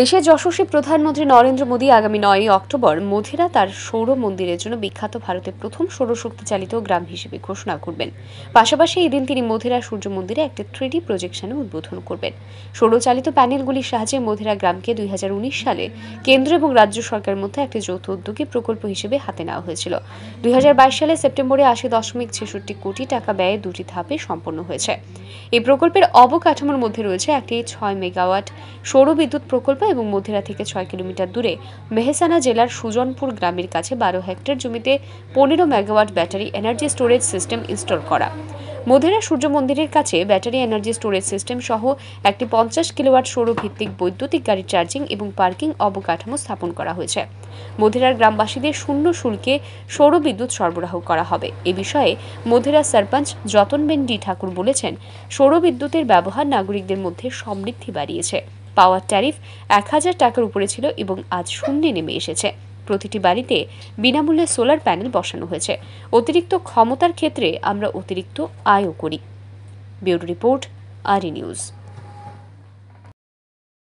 দেশের যশস্বী প্রধানমন্ত্রী নরেন্দ্র মোদী আগামী নয়ই অক্টোবর মধিরা তার সৌর মন্দিরের জন্য বিখ্যাত ভারতের প্রথম সৌরশক্তি চালিত গ্রাম হিসেবে ঘোষণা করবেন পাশাপাশি এই দিন তিনি মধিরা সূর্য মন্দিরে একটি থ্রিডি প্রজেকশনে উদ্বোধন করবেন সৌরচালিত প্যানেলগুলির সাহায্যে মধিরা গ্রামকে দুই সালে কেন্দ্র এবং রাজ্য সরকারের মধ্যে একটি যৌথ উদ্যোগে প্রকল্প হিসেবে হাতে নেওয়া হয়েছিল দুই সালে সেপ্টেম্বরে আশি দশমিক ছেষট্টি কোটি টাকা ব্যয়ে দুটি ধাপে সম্পন্ন হয়েছে এই প্রকল্পের অবকাঠামোর মধ্যে রয়েছে একটি ছয় মেগাওয়াট সৌর বিদ্যুৎ প্রকল্প প্রকল্প এবং মধিরা থেকে ছয় কিলোমিটার দূরে মেহসানা জেলার সুজনপুর গ্রামের কাছে বারো হেক্টর জমিতে পনেরো megawatt battery energy storage system install করা মধেরা সূর্য মন্দিরের কাছে ব্যাটারি এনার্জি স্টোরেজ সিস্টেম সহ একটি পঞ্চাশ কিলোওয়াট সৌর ভিত্তিক বৈদ্যুতিক গাড়ি চার্জিং এবং পার্কিং অবকাঠামো স্থাপন করা হয়েছে মধেরার গ্রামবাসীদের শূন্য শুল্কে সৌর বিদ্যুৎ সরবরাহ করা হবে এ বিষয়ে সরপঞ্চ যতন যতনবেন ডি ঠাকুর বলেছেন সৌর বিদ্যুতের ব্যবহার নাগরিকদের মধ্যে সমৃদ্ধি বাড়িয়েছে পাওয়ার ট্যারিফ এক হাজার টাকার উপরে ছিল এবং আজ শূন্যে নেমে এসেছে প্রতিটি বাড়িতে বিনামূল্যে সোলার প্যানেল বসানো হয়েছে অতিরিক্ত ক্ষমতার ক্ষেত্রে আমরা অতিরিক্ত আয়ও করি ব্যুরো রিপোর্ট আর নিউজ